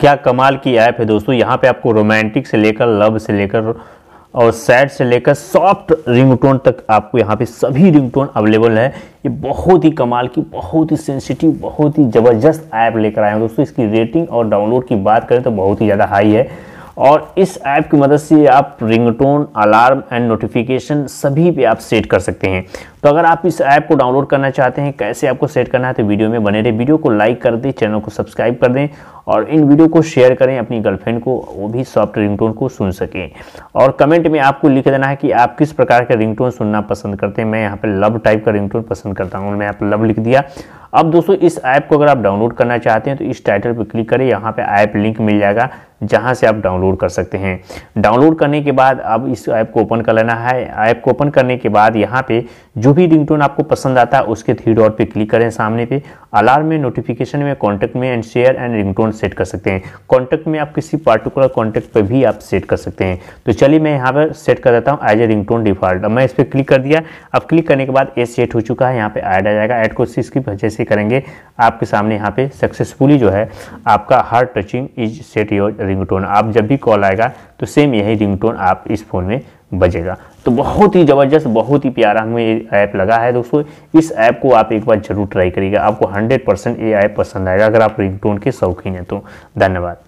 क्या कमाल की ऐप है दोस्तों यहाँ पे आपको रोमांटिक से लेकर लव से लेकर और सैड से लेकर सॉफ्ट रिंगटोन तक आपको यहाँ पे सभी रिंगटोन अवेलेबल है ये बहुत ही कमाल की बहुत ही सेंसिटिव बहुत ही ज़बरदस्त ऐप लेकर आए हैं दोस्तों इसकी रेटिंग और डाउनलोड की बात करें तो बहुत ही ज़्यादा हाई है और इस ऐप की मदद से आप रिंगटोन अलार्म एंड नोटिफिकेशन सभी पे आप सेट कर सकते हैं तो अगर आप इस ऐप को डाउनलोड करना चाहते हैं कैसे आपको सेट करना है तो वीडियो में बने रहे वीडियो को लाइक कर दें चैनल को सब्सक्राइब कर दें और इन वीडियो को शेयर करें अपनी गर्लफ्रेंड को वो भी सॉफ्ट रिंगटोन को सुन सकें और कमेंट में आपको लिख देना है कि आप किस प्रकार का रिंगटोन सुनना पसंद करते हैं मैं यहाँ पर लव टाइप का रिंगटोन पसंद करता हूँ मैं आप लव लिख दिया अब दोस्तों इस ऐप को अगर आप डाउनलोड करना चाहते हैं तो इस टाइटल पर क्लिक करें यहाँ पर ऐप लिंक मिल जाएगा जहाँ से आप डाउनलोड कर सकते हैं डाउनलोड करने के बाद अब इस ऐप को ओपन कर लेना है ऐप को ओपन करने के बाद यहाँ पे जो भी रिंगटोन आपको पसंद आता है उसके थ्री डॉट पे क्लिक करें सामने पे अलार्म में नोटिफिकेशन में कॉन्टैक्ट में and share and ringtone set कर सकते हैं कॉन्टैक्ट में आप किसी पार्टिकुलर कॉन्टैक्ट पर भी आप सेट कर सकते हैं तो चलिए मैं यहाँ पर सेट कर देता हूँ एज ए टोन डिफॉल्ट अब मैं इस पर क्लिक कर दिया अब क्लिक करने के बाद ए सेट हो चुका है यहाँ पर ऐड आ जाएगा ऐड को स्किप जैसे करेंगे आपके सामने यहाँ पे सक्सेसफुली जो है आपका hard touching is set your ringtone आप जब भी कॉल आएगा तो सेम यही रिंगटोन आप इस फ़ोन में बजेगा तो बहुत ही ज़बरदस्त बहुत ही प्यारा हमें ये ऐप लगा है दोस्तों इस ऐप को आप एक बार ज़रूर ट्राई करिएगा आपको 100 परसेंट ये ऐप पसंद आएगा अगर आप रिंगटोन के शौकीन हैं तो धन्यवाद